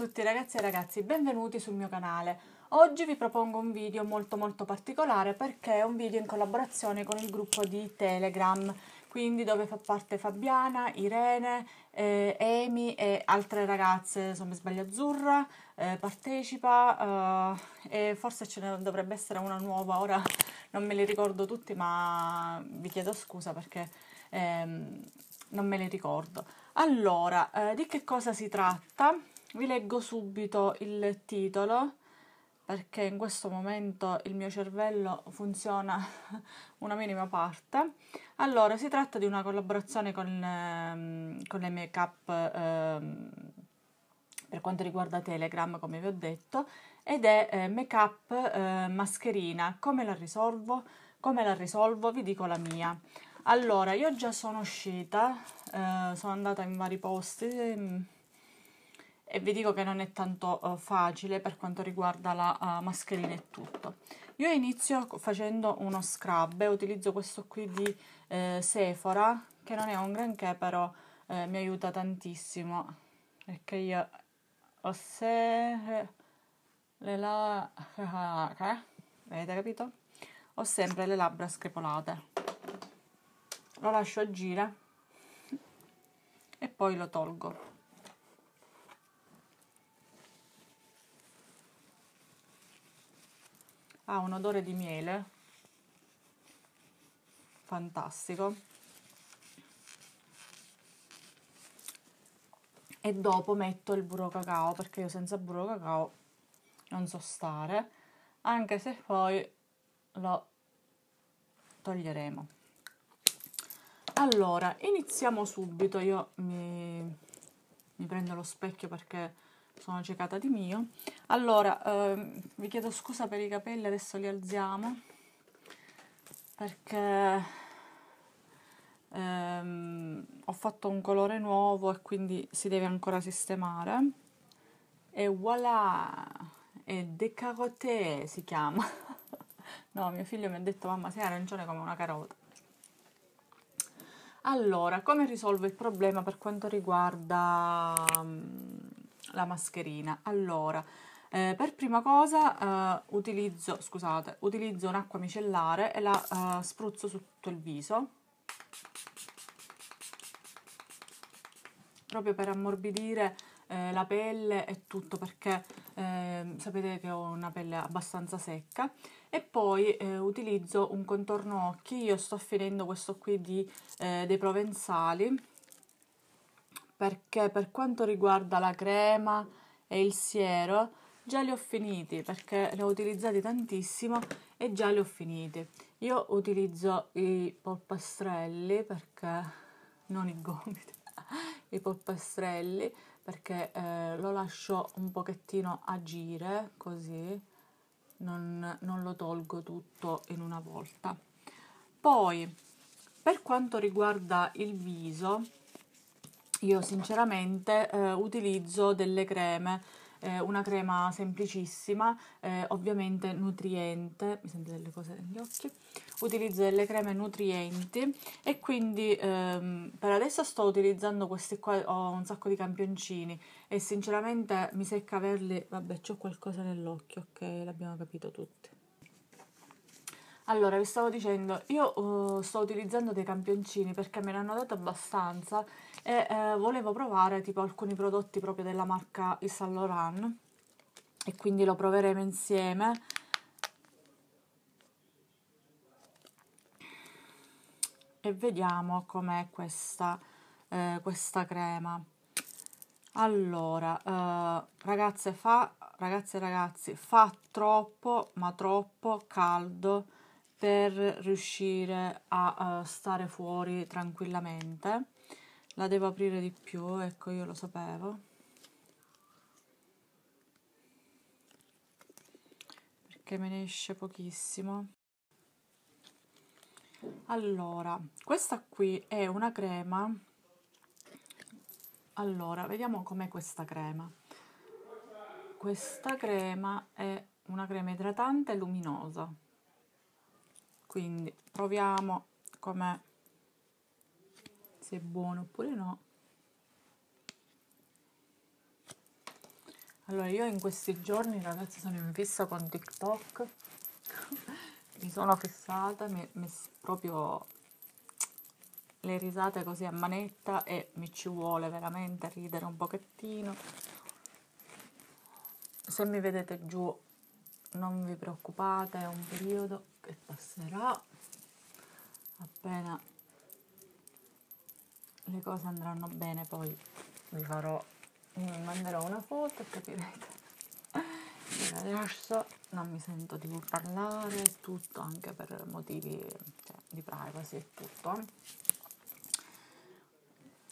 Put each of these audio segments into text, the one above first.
tutti ragazzi e ragazzi, benvenuti sul mio canale. Oggi vi propongo un video molto molto particolare perché è un video in collaborazione con il gruppo di Telegram, quindi dove fa parte Fabiana, Irene, eh, Amy e altre ragazze, insomma non mi sbaglio Azzurra, eh, partecipa eh, e forse ce ne dovrebbe essere una nuova, ora non me li ricordo tutti ma vi chiedo scusa perché ehm, non me li ricordo. Allora, eh, di che cosa si tratta? vi leggo subito il titolo perché in questo momento il mio cervello funziona una minima parte. Allora, si tratta di una collaborazione con, ehm, con le make-up ehm, per quanto riguarda Telegram, come vi ho detto, ed è eh, make-up eh, mascherina. Come la risolvo? Come la risolvo? Vi dico la mia. Allora, io già sono uscita, eh, sono andata in vari posti ehm, e vi dico che non è tanto uh, facile per quanto riguarda la uh, mascherina e tutto io inizio facendo uno scrub utilizzo questo qui di eh, Sephora che non è un granché però eh, mi aiuta tantissimo perché io ho se le la eh, avete capito? ho sempre le labbra screpolate lo lascio agire e poi lo tolgo ha un odore di miele fantastico e dopo metto il burro cacao perché io senza burro cacao non so stare anche se poi lo toglieremo allora iniziamo subito io mi, mi prendo lo specchio perché sono ciecata di mio. Allora, ehm, vi chiedo scusa per i capelli, adesso li alziamo, perché ehm, ho fatto un colore nuovo e quindi si deve ancora sistemare. E voilà! È decaroté si chiama. no, mio figlio mi ha detto, mamma, sei arancione come una carota. Allora, come risolvo il problema per quanto riguarda mm, la mascherina. Allora, eh, per prima cosa eh, utilizzo, scusate, utilizzo un'acqua micellare e la eh, spruzzo su tutto il viso. Proprio per ammorbidire eh, la pelle e tutto perché ehm, sapete che ho una pelle abbastanza secca e poi eh, utilizzo un contorno occhi, io sto finendo questo qui di, eh, dei provenzali perché per quanto riguarda la crema e il siero già li ho finiti perché ne ho utilizzati tantissimo e già li ho finiti. Io utilizzo i polpastrelli perché non i gomiti, i polpastrelli perché eh, lo lascio un pochettino agire così non, non lo tolgo tutto in una volta. Poi per quanto riguarda il viso io sinceramente eh, utilizzo delle creme, eh, una crema semplicissima, eh, ovviamente nutriente, mi sento delle cose negli occhi, utilizzo delle creme nutrienti e quindi ehm, per adesso sto utilizzando queste qua, ho un sacco di campioncini e sinceramente mi secca averli, vabbè c'ho qualcosa nell'occhio, ok, l'abbiamo capito tutti. Allora, vi stavo dicendo, io uh, sto utilizzando dei campioncini perché me ne hanno dato abbastanza e eh, volevo provare tipo alcuni prodotti proprio della marca Yves Saint Laurent e quindi lo proveremo insieme. E vediamo com'è questa, eh, questa crema. Allora, eh, ragazze, fa, ragazze e ragazzi, fa troppo, ma troppo caldo per riuscire a uh, stare fuori tranquillamente la devo aprire di più ecco io lo sapevo perché me ne esce pochissimo allora questa qui è una crema allora vediamo com'è questa crema questa crema è una crema idratante luminosa quindi proviamo com'è se è buono oppure no allora io in questi giorni ragazzi sono in fissa con tiktok mi sono fissata mi, mi proprio le risate così a manetta e mi ci vuole veramente ridere un pochettino se mi vedete giù non vi preoccupate, è un periodo che passerà appena le cose andranno bene poi vi farò vi manderò una foto e capirete che adesso non mi sento di parlare tutto anche per motivi cioè, di privacy e tutto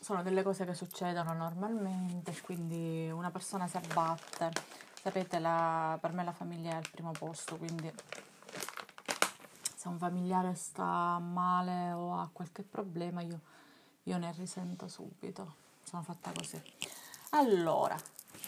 sono delle cose che succedono normalmente quindi una persona si abbatte Sapete, la, per me la famiglia è al primo posto, quindi se un familiare sta male o ha qualche problema, io, io ne risento subito. Sono fatta così. Allora,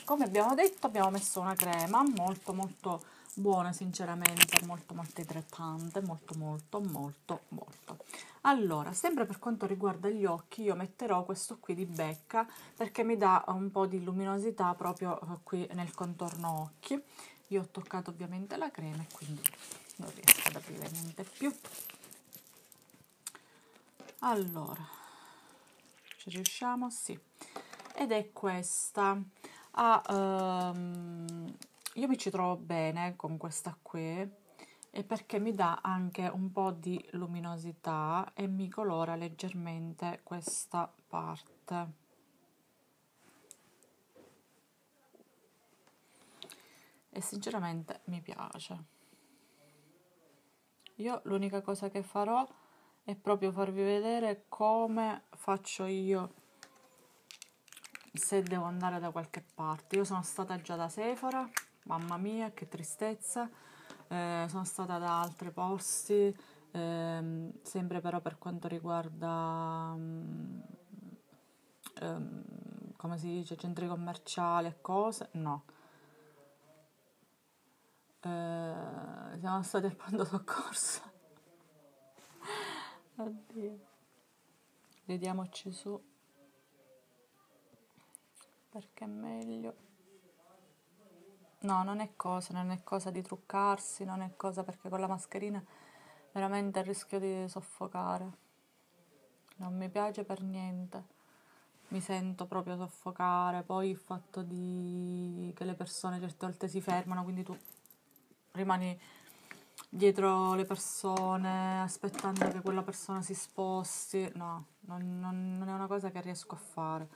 come abbiamo detto, abbiamo messo una crema molto molto buona sinceramente molto molto idratante molto molto molto molto allora sempre per quanto riguarda gli occhi io metterò questo qui di becca perché mi dà un po di luminosità proprio eh, qui nel contorno occhi io ho toccato ovviamente la crema e quindi non riesco ad aprire niente più allora ci riusciamo sì ed è questa ha um, io mi ci trovo bene con questa qui e perché mi dà anche un po' di luminosità e mi colora leggermente questa parte e sinceramente mi piace io l'unica cosa che farò è proprio farvi vedere come faccio io se devo andare da qualche parte io sono stata già da Sephora mamma mia che tristezza eh, sono stata da altri posti ehm, sempre però per quanto riguarda um, come si dice centri commerciali e cose no eh, siamo stati al pronto soccorso oddio vediamoci su perché è meglio No, non è cosa, non è cosa di truccarsi, non è cosa perché con la mascherina veramente rischio di soffocare. Non mi piace per niente. Mi sento proprio soffocare, poi il fatto di che le persone certe volte si fermano, quindi tu rimani dietro le persone aspettando che quella persona si sposti. No, non, non, non è una cosa che riesco a fare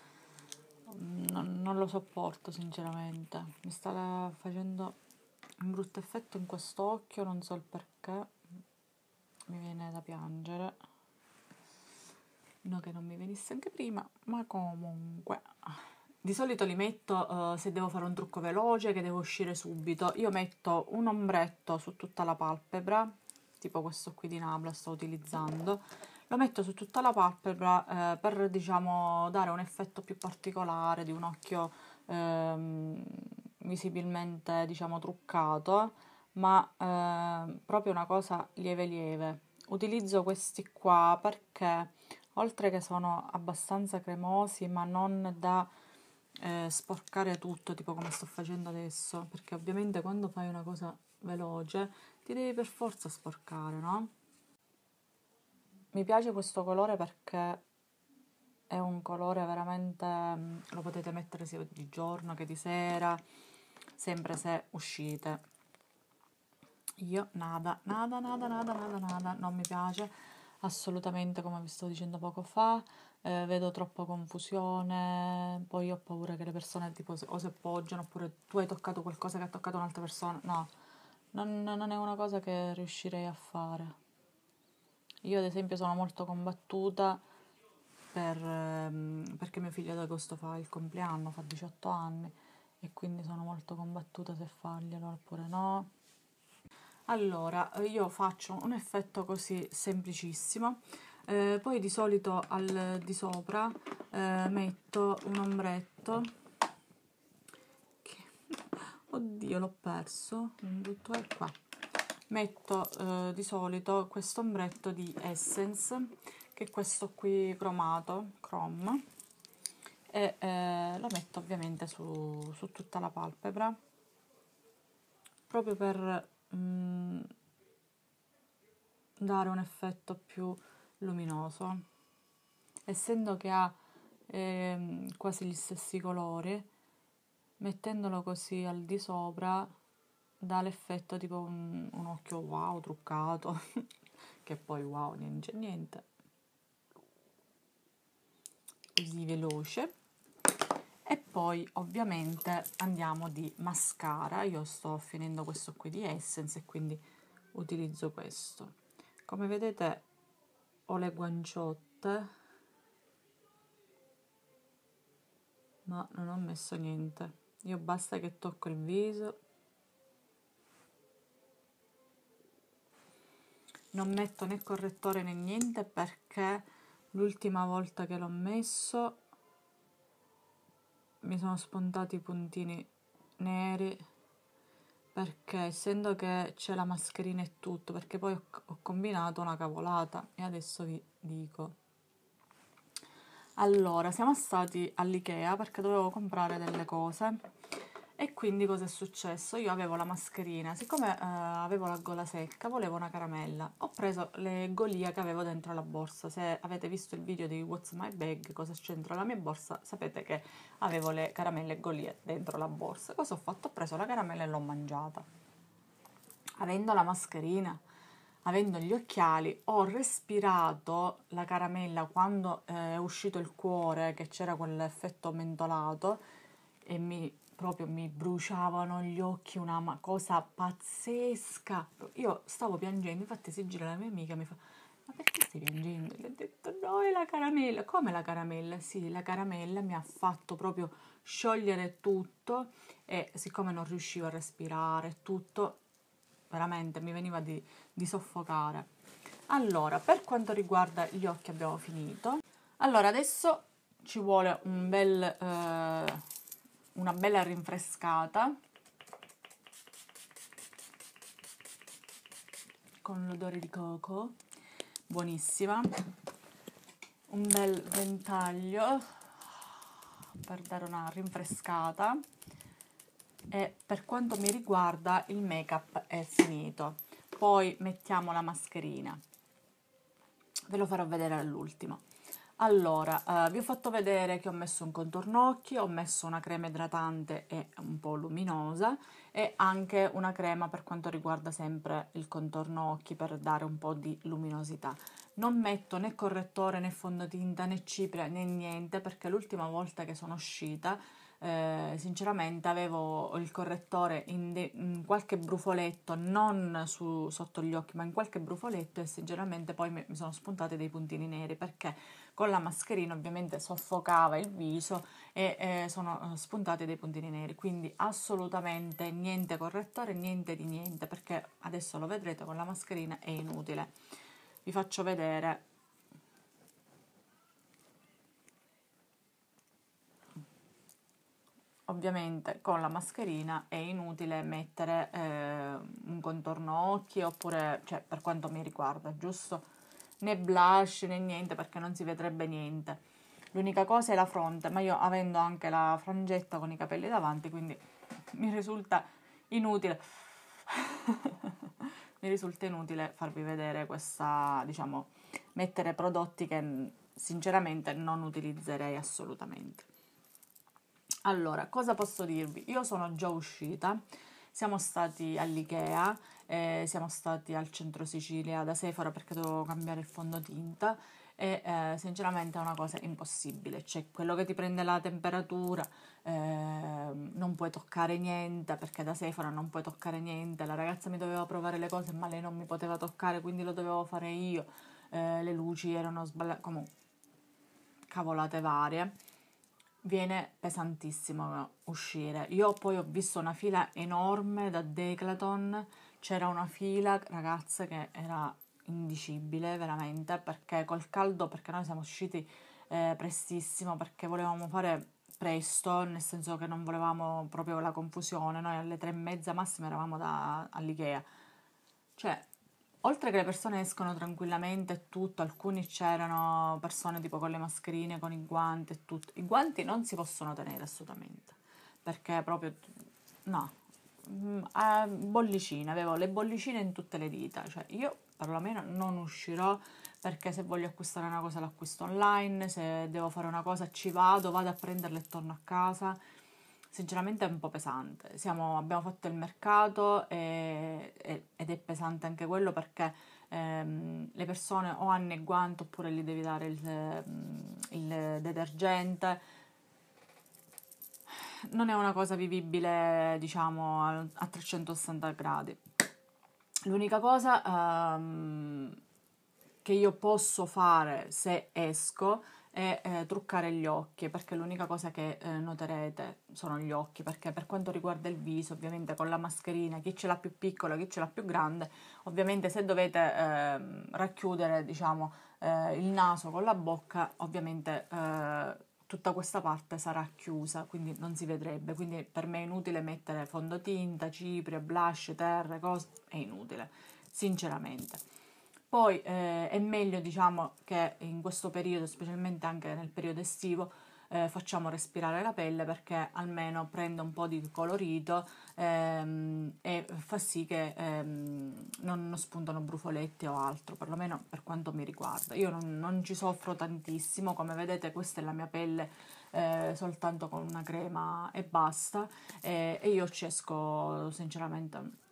non, non lo sopporto sinceramente, mi sta facendo un brutto effetto in quest'occhio, non so il perché, mi viene da piangere. No che non mi venisse anche prima, ma comunque... Di solito li metto uh, se devo fare un trucco veloce, che devo uscire subito. Io metto un ombretto su tutta la palpebra, tipo questo qui di Nabla sto utilizzando, lo metto su tutta la palpebra eh, per diciamo dare un effetto più particolare di un occhio ehm, visibilmente diciamo truccato ma eh, proprio una cosa lieve lieve utilizzo questi qua perché oltre che sono abbastanza cremosi ma non da eh, sporcare tutto tipo come sto facendo adesso perché ovviamente quando fai una cosa veloce ti devi per forza sporcare no? mi piace questo colore perché è un colore veramente mm, lo potete mettere sia di giorno che di sera sempre se uscite io nada nada nada nada nada nada non mi piace assolutamente come vi sto dicendo poco fa eh, vedo troppa confusione poi ho paura che le persone tipo o si appoggiano oppure tu hai toccato qualcosa che ha toccato un'altra persona no non, non è una cosa che riuscirei a fare io ad esempio sono molto combattuta per, ehm, perché mio figlio ad agosto fa il compleanno, fa 18 anni e quindi sono molto combattuta se farglielo oppure no. Allora, io faccio un effetto così semplicissimo, eh, poi di solito al di sopra eh, metto un ombretto che, oddio l'ho perso, tutto è qua metto eh, di solito questo ombretto di Essence che è questo qui cromato chrome e eh, lo metto ovviamente su, su, tutta la palpebra proprio per mh, mm, dare un effetto più luminoso essendo che ha eh, quasi gli stessi colori mettendolo così al di sopra dà l'effetto tipo un, un occhio wow truccato che poi wow niente c'è niente così veloce e poi ovviamente andiamo di mascara io sto finendo questo qui di Essence e quindi utilizzo questo come vedete ho le guanciotte ma non ho messo niente io basta che tocco il viso non metto né correttore né niente perché l'ultima volta che l'ho messo mi sono spuntati i puntini neri perché essendo che c'è la mascherina e tutto perché poi ho, ho, combinato una cavolata e adesso vi dico allora siamo stati all'Ikea perché dovevo comprare delle cose e quindi cosa è successo? Io avevo la mascherina, siccome eh, avevo la gola secca volevo una caramella, ho preso le golia che avevo dentro la borsa, se avete visto il video di What's My Bag, cosa c'entra la mia borsa, sapete che avevo le caramelle golia dentro la borsa, cosa ho fatto? Ho preso la caramella e l'ho mangiata, avendo la mascherina, avendo gli occhiali, ho respirato la caramella quando eh, è uscito il cuore, che c'era quell'effetto mentolato, e mi proprio mi bruciavano gli occhi, una cosa pazzesca. Io stavo piangendo, infatti si gira la mia amica e mi fa ma perché stai piangendo? Gli ho detto no, è la caramella. Come la caramella? Sì, la caramella mi ha fatto proprio sciogliere tutto e siccome non riuscivo a respirare tutto, veramente mi veniva di, di soffocare. Allora, per quanto riguarda gli occhi abbiamo finito. Allora, adesso ci vuole un bel... Eh, una bella rinfrescata con l'odore di coco, buonissima, un bel ventaglio per dare una rinfrescata e per quanto mi riguarda il make up è finito, poi mettiamo la mascherina, ve lo farò vedere all'ultimo. Allora, eh, vi ho fatto vedere che ho messo un contorno occhi, ho messo una crema idratante e un po' luminosa e anche una crema per quanto riguarda sempre il contorno occhi per dare un po' di luminosità. Non metto né correttore né fondotinta né cipria né niente perché l'ultima volta che sono uscita eh, sinceramente avevo il correttore in, de- in qualche brufoletto, non su, sotto gli occhi, ma in qualche brufoletto e sinceramente poi mi, mi sono spuntati dei puntini neri perché con la mascherina ovviamente soffocava il viso e eh, sono eh, spuntati dei puntini neri, quindi assolutamente niente correttore, niente di niente perché adesso lo vedrete con la mascherina è inutile. Vi faccio vedere ovviamente con la mascherina è inutile mettere eh, un contorno occhi oppure, cioè per quanto mi riguarda, giusto? Né blush né niente perché non si vedrebbe niente. L'unica cosa è la fronte, ma io avendo anche la frangetta con i capelli davanti, quindi mi risulta inutile. mi risulta inutile farvi vedere questa, diciamo, mettere prodotti che sinceramente non utilizzerei assolutamente. Allora, cosa posso dirvi? Io sono già uscita, siamo stati all'IKEA, eh, siamo stati al centro Sicilia da Sephora perché dovevo cambiare il fondotinta e eh, sinceramente è una cosa impossibile, cioè quello che ti prende la temperatura eh, non puoi toccare niente perché da Sephora non puoi toccare niente, la ragazza mi doveva provare le cose ma lei non mi poteva toccare quindi lo dovevo fare io, eh, le luci erano sbagliate, comunque cavolate varie viene pesantissimo uscire. Io poi ho visto una fila enorme da Declaton, c'era una fila, ragazze, che era indicibile veramente perché col caldo, perché noi siamo usciti eh, prestissimo, perché volevamo fare presto, nel senso che non volevamo proprio la confusione, noi alle tre e mezza massima eravamo da, all'Ikea. Cioè, oltre che le persone escono tranquillamente e tutto, alcuni c'erano persone tipo con le mascherine, con i guanti e tutto. I guanti non si possono tenere assolutamente, perché proprio no. Mm, bollicine, avevo le bollicine in tutte le dita, cioè io perlomeno non uscirò perché se voglio acquistare una cosa l'acquisto online, se devo fare una cosa ci vado, vado a prenderla e torno a casa sinceramente è un po' pesante. Siamo, abbiamo fatto il mercato e, e, ed è pesante anche quello perché ehm, le persone o hanno il guanto oppure gli devi dare il, mm, il detergente non è una cosa vivibile, diciamo, a 360 gradi. L'unica cosa um, che io posso fare se esco e eh, truccare gli occhi perché l'unica cosa che eh, noterete sono gli occhi perché per quanto riguarda il viso ovviamente con la mascherina chi ce l'ha più piccola chi ce l'ha più grande ovviamente se dovete eh, racchiudere diciamo eh, il naso con la bocca ovviamente eh, tutta questa parte sarà chiusa, quindi non si vedrebbe. Quindi per me è inutile mettere fondotinta, cipria, blush, terre, cose, è inutile, sinceramente. Poi eh, è meglio diciamo che in questo periodo, specialmente anche nel periodo estivo, eh, facciamo respirare la pelle perché almeno prende un po' di colorito ehm, e fa sì che ehm, non, non spuntano brufolette o altro, perlomeno per quanto mi riguarda. Io non, non ci soffro tantissimo, come vedete questa è la mia pelle eh, soltanto con una crema e basta eh, e io ci esco sinceramente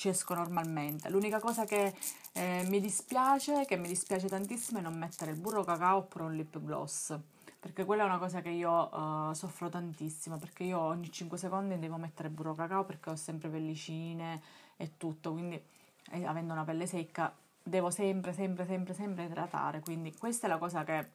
ci esco normalmente. L'unica cosa che eh, mi dispiace, che mi dispiace tantissimo, è non mettere il burro cacao oppure un lip gloss. Perché quella è una cosa che io uh, soffro tantissimo, perché io ogni 5 secondi devo mettere burro cacao perché ho sempre pellicine e tutto, quindi eh, avendo una pelle secca devo sempre, sempre, sempre, sempre idratare, quindi questa è la cosa che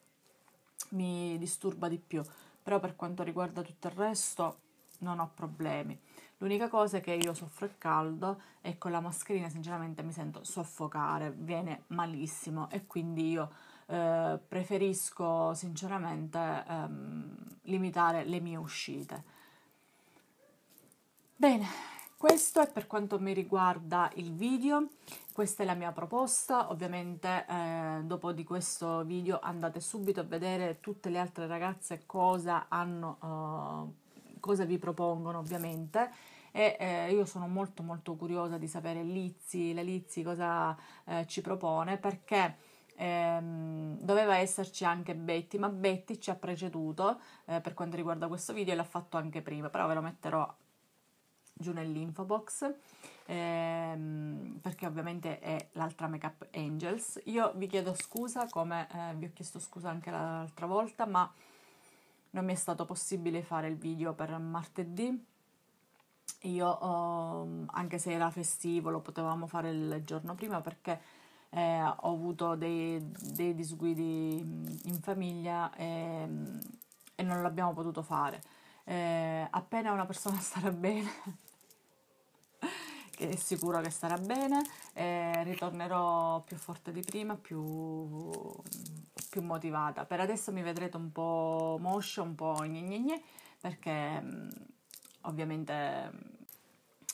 mi disturba di più. Però per quanto riguarda tutto il resto, non ho problemi. L'unica cosa è che io soffro il caldo e con la mascherina sinceramente mi sento soffocare, viene malissimo e quindi io eh, preferisco sinceramente ehm, limitare le mie uscite. Bene, questo è per quanto mi riguarda il video, questa è la mia proposta, ovviamente eh, dopo di questo video andate subito a vedere tutte le altre ragazze cosa hanno... Eh, cosa vi propongono ovviamente e eh, io sono molto molto curiosa di sapere Lizzi, la Lizzi cosa eh, ci propone perché ehm, doveva esserci anche Betty, ma Betty ci ha preceduto eh, per quanto riguarda questo video e l'ha fatto anche prima, però ve lo metterò giù nell'info box ehm, perché ovviamente è l'altra Makeup Angels. Io vi chiedo scusa come eh, vi ho chiesto scusa anche l'altra volta, ma non mi è stato possibile fare il video per martedì. Io, ehm, anche se era festivo, lo potevamo fare il giorno prima perché eh, ho avuto dei, dei, disguidi in famiglia e, ehm, e non l'abbiamo potuto fare. Eh, appena una persona starà bene, che è sicuro che starà bene, eh, ritornerò più forte di prima, più più motivata. Per adesso mi vedrete un po' moscia, un po' gnegne gne, perché mm, ovviamente... Mm,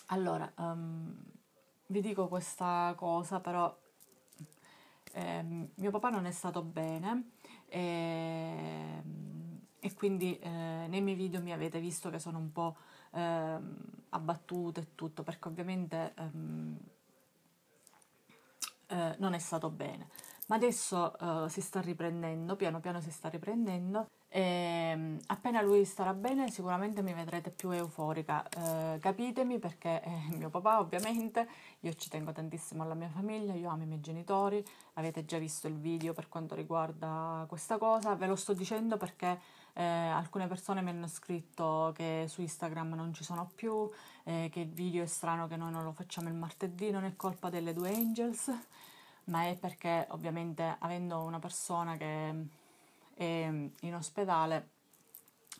allora, um, vi dico questa cosa, però eh, mio papà non è stato bene e, ehm, e quindi eh, nei miei video mi avete visto che sono un po' eh, abbattuta e tutto perché ovviamente ehm, eh, non è stato bene ma adesso uh, si sta riprendendo, piano piano si sta riprendendo e ehm, appena lui starà bene sicuramente mi vedrete più euforica, eh, capitemi perché è eh, mio papà ovviamente, io ci tengo tantissimo alla mia famiglia, io amo i miei genitori, avete già visto il video per quanto riguarda questa cosa, ve lo sto dicendo perché eh, alcune persone mi hanno scritto che su Instagram non ci sono più, eh, che il video è strano che noi non lo facciamo il martedì, non è colpa delle due angels ma è perché ovviamente avendo una persona che è in ospedale,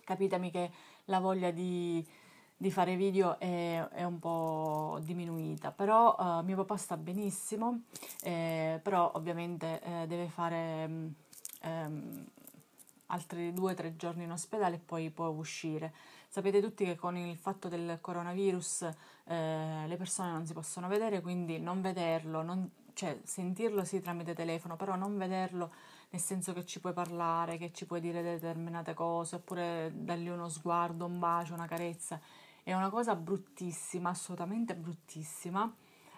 capitami che la voglia di, di fare video è, è, un po' diminuita, però uh, mio papà sta benissimo, eh, però ovviamente eh, deve fare um, altri due o tre giorni in ospedale e poi può uscire. Sapete tutti che con il fatto del coronavirus eh, le persone non si possono vedere, quindi non vederlo, non, cioè sentirlo sì tramite telefono, però non vederlo nel senso che ci puoi parlare, che ci puoi dire determinate cose, oppure dargli uno sguardo, un bacio, una carezza, è una cosa bruttissima, assolutamente bruttissima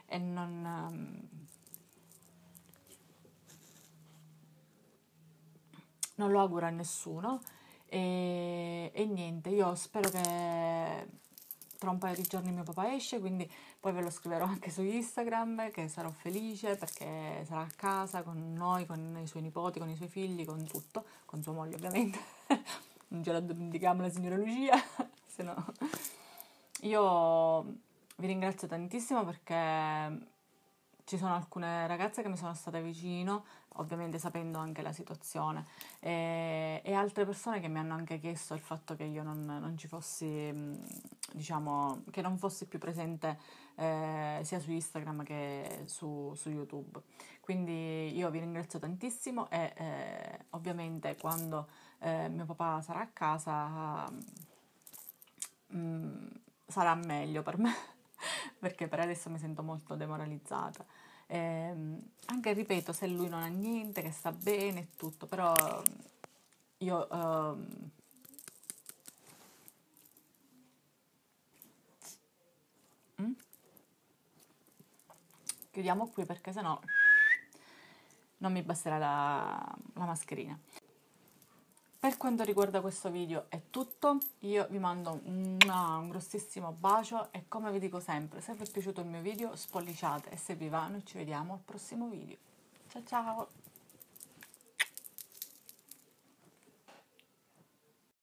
e non... Ehm, non lo auguro a nessuno e, e niente, io spero che tra un paio di giorni mio papà esce, quindi poi ve lo scriverò anche su Instagram che sarò felice perché sarà a casa con noi, con i suoi nipoti, con i suoi figli, con tutto, con sua moglie ovviamente. non ce la dimentichiamo la signora Lucia, se no... Io vi ringrazio tantissimo perché ci sono alcune ragazze che mi sono state vicino, ovviamente sapendo anche la situazione, e, e altre persone che mi hanno anche chiesto il fatto che io non, non ci fossi, mm, diciamo, che non fossi più presente eh, sia su Instagram che su, su, YouTube. Quindi io vi ringrazio tantissimo e eh, ovviamente quando eh, mio papà sarà a casa mh, mm, sarà meglio per me perché per adesso mi sento molto demoralizzata. Eh, anche ripeto, se lui non ha niente, che sta bene e tutto, però mm, io... Ehm, mm? chiudiamo qui perché sennò non mi basterà la, la mascherina per quanto riguarda questo video è tutto, io vi mando un grossissimo bacio e come vi dico sempre, se vi è piaciuto il mio video spolliciate e se vi va noi ci vediamo al prossimo video. Ciao ciao!